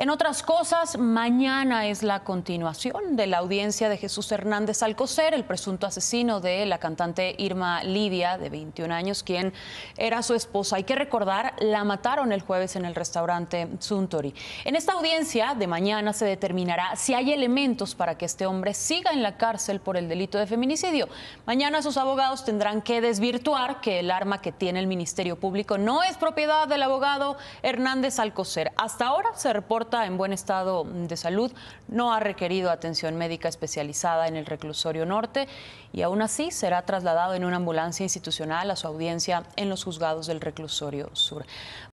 En otras cosas, mañana es la continuación de la audiencia de Jesús Hernández Alcocer, el presunto asesino de la cantante Irma Lidia, de 21 años, quien era su esposa. Hay que recordar, la mataron el jueves en el restaurante Suntory. En esta audiencia de mañana se determinará si hay elementos para que este hombre siga en la cárcel por el delito de feminicidio. Mañana sus abogados tendrán que desvirtuar que el arma que tiene el Ministerio Público no es propiedad del abogado Hernández Alcocer. Hasta ahora se reporta en buen estado de salud, no ha requerido atención médica especializada en el reclusorio norte y aún así será trasladado en una ambulancia institucional a su audiencia en los juzgados del reclusorio sur.